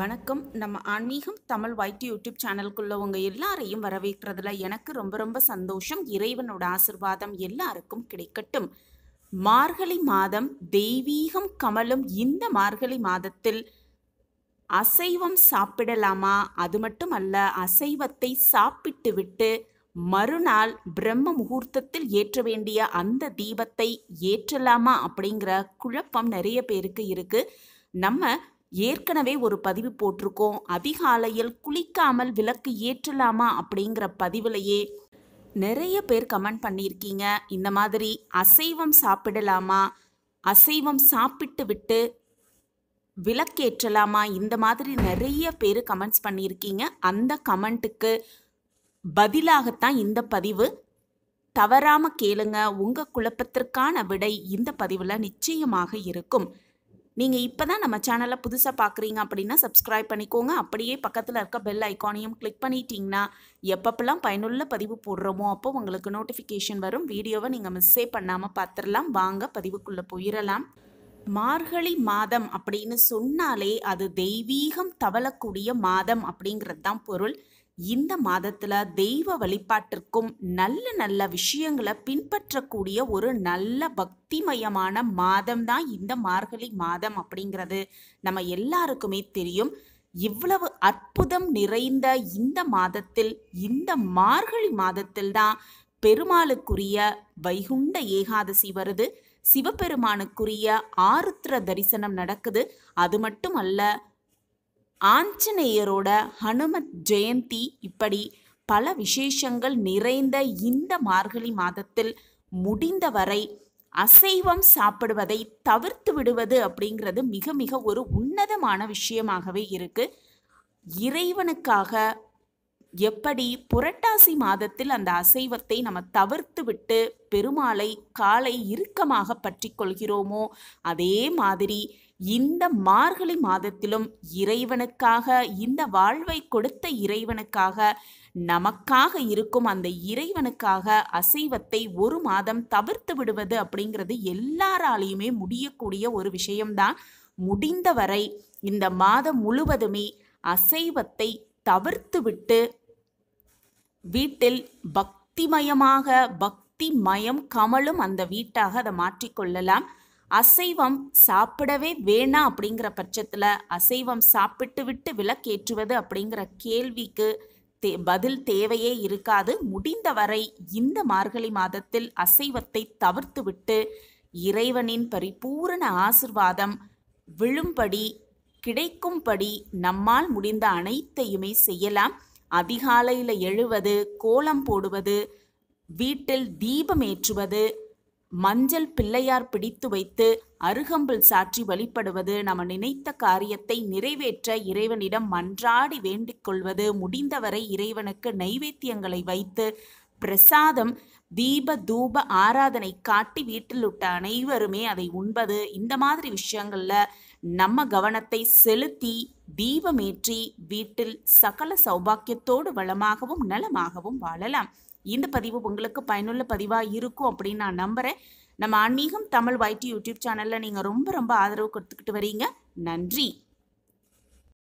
வணக்கம் நம்ம ஆன்மீகம் தமிழ் வைட்டு யூடியூப் சேனலுக்குள்ளவங்க எல்லாரையும் வரவேற்கிறதுல எனக்கு ரொம்ப ரொம்ப சந்தோஷம் இறைவனோட ஆசிர்வாதம் எல்லாருக்கும் கிடைக்கட்டும் மார்கழி மாதம் தெய்வீகம் கமலும் இந்த மார்கழி மாதத்தில் அசைவம் சாப்பிடலாமா அது மட்டும் அல்ல அசைவத்தை சாப்பிட்டு விட்டு மறுநாள் பிரம்ம முகூர்த்தத்தில் ஏற்ற வேண்டிய அந்த தீபத்தை ஏற்றலாமா அப்படிங்கிற குழப்பம் நிறைய பேருக்கு இருக்குது நம்ம ஏற்கனவே ஒரு பதிவு போட்டிருக்கோம் அதிகாலையில் குளிக்காமல் விளக்கு ஏற்றலாமா அப்படிங்கிற பதிவுலையே நிறைய பேர் கமெண்ட் பண்ணியிருக்கீங்க இந்த மாதிரி அசைவம் சாப்பிடலாமா அசைவம் சாப்பிட்டு விட்டு விளக்கேற்றலாமா இந்த மாதிரி நிறைய பேர் கமெண்ட்ஸ் பண்ணியிருக்கீங்க அந்த கமெண்ட்டுக்கு பதிலாகத்தான் இந்த பதிவு தவறாமல் கேளுங்க உங்கள் குழப்பத்திற்கான விடை இந்த பதிவில் நிச்சயமாக இருக்கும் நீங்கள் இப்போ தான் நம்ம சேனலை புதுசாக பார்க்குறீங்க அப்படின்னா சப்ஸ்கிரைப் பண்ணிக்கோங்க அப்படியே பக்கத்தில் இருக்க பெல் ஐக்கானையும் கிளிக் பண்ணிட்டீங்கன்னா எப்பப்பெல்லாம் பயனுள்ள பதிவு போடுறோமோ அப்போ உங்களுக்கு நோட்டிஃபிகேஷன் வரும் வீடியோவை நீங்கள் மிஸ்ஸே பண்ணாமல் பார்த்துடலாம் வாங்க பதிவுக்குள்ளே போயிடலாம் மார்கழி மாதம் அப்படின்னு சொன்னாலே அது தெய்வீகம் தவளக்கூடிய மாதம் அப்படிங்கிறது தான் பொருள் இந்த மாதத்துல தெய்வ வழிபாட்டிற்கும் நல்ல நல்ல விஷயங்களை பின்பற்றக்கூடிய ஒரு நல்ல பக்திமயமான மாதம் தான் இந்த மார்கழி மாதம் அப்படிங்கிறது நம்ம எல்லாருக்குமே தெரியும் இவ்வளவு அற்புதம் நிறைந்த இந்த மாதத்தில் இந்த மார்கழி மாதத்தில் தான் பெருமாளுக்குரிய வைகுண்ட ஏகாதசி வருது சிவபெருமானுக்குரிய ஆருத்ர தரிசனம் நடக்குது அது மட்டும் அல்ல ஆஞ்சநேயரோட ஹனுமத் ஜெயந்தி இப்படி பல விசேஷங்கள் நிறைந்த இந்த மார்கழி மாதத்தில் முடிந்தவரை அசைவம் சாப்பிடுவதை தவிர்த்து விடுவது அப்படிங்கிறது மிக மிக ஒரு உன்னதமான விஷயமாகவே இருக்குது இறைவனுக்காக எப்படி புரட்டாசி மாதத்தில் அந்த அசைவத்தை நம்ம தவிர்த்து விட்டு பெருமாளை காலை இறுக்கமாக பற்றி கொள்கிறோமோ அதே மாதிரி இந்த மார்கழி மாதத்திலும் இறைவனுக்காக இந்த வாழ்வை கொடுத்த இறைவனுக்காக நமக்காக இருக்கும் அந்த இறைவனுக்காக அசைவத்தை ஒரு மாதம் தவிர்த்து விடுவது அப்படிங்கிறது எல்லாராலையுமே முடியக்கூடிய ஒரு விஷயம்தான் முடிந்தவரை இந்த மாதம் முழுவதுமே அசைவத்தை தவிர்த்து விட்டு வீட்டில் பக்திமயமாக பக்திமயம் கமலும் அந்த வீட்டாக அதை மாற்றிக்கொள்ளலாம் அசைவம் சாப்பிடவே வேணாம் அப்படிங்கிற பட்சத்தில் அசைவம் சாப்பிட்டு விட்டு விலக்கேற்றுவது அப்படிங்கிற கேள்விக்கு தே பதில் தேவையே இருக்காது முடிந்தவரை இந்த மார்கழி மாதத்தில் அசைவத்தை தவிர்த்துவிட்டு இறைவனின் பரிபூரண ஆசிர்வாதம் விழும்படி கிடைக்கும்படி நம்மால் முடிந்த அனைத்தையுமே செய்யலாம் அதிகாலையில் எழுவது கோலம் போடுவது வீட்டில் தீபம் ஏற்றுவது மஞ்சள் பிள்ளையார் பிடித்து வைத்து அருகம்பில் சாற்றி வழிபடுவது நம்ம நினைத்த காரியத்தை நிறைவேற்ற இறைவனிடம் மன்றாடி வேண்டிக் கொள்வது முடிந்தவரை இறைவனுக்கு நைவேத்தியங்களை வைத்து பிரசாதம் தீப தூப ஆராதனை காட்டி வீட்டில் விட்ட அனைவருமே அதை உண்பது இந்த மாதிரி விஷயங்கள்ல நம்ம கவனத்தை செலுத்தி தீபமேற்றி வீட்டில் சகல சௌபாக்கியத்தோடு வளமாகவும் நலமாகவும் வாழலாம் இந்த பதிவு உங்களுக்கு பயனுள்ள பதிவாக இருக்கும் அப்படின்னு நான் நம்புகிறேன் நம்ம ஆன்மீகம் தமிழ் வைட்டி யூடியூப் சேனலில் நீங்கள் ரொம்ப ரொம்ப ஆதரவு கொடுத்துக்கிட்டு வரீங்க நன்றி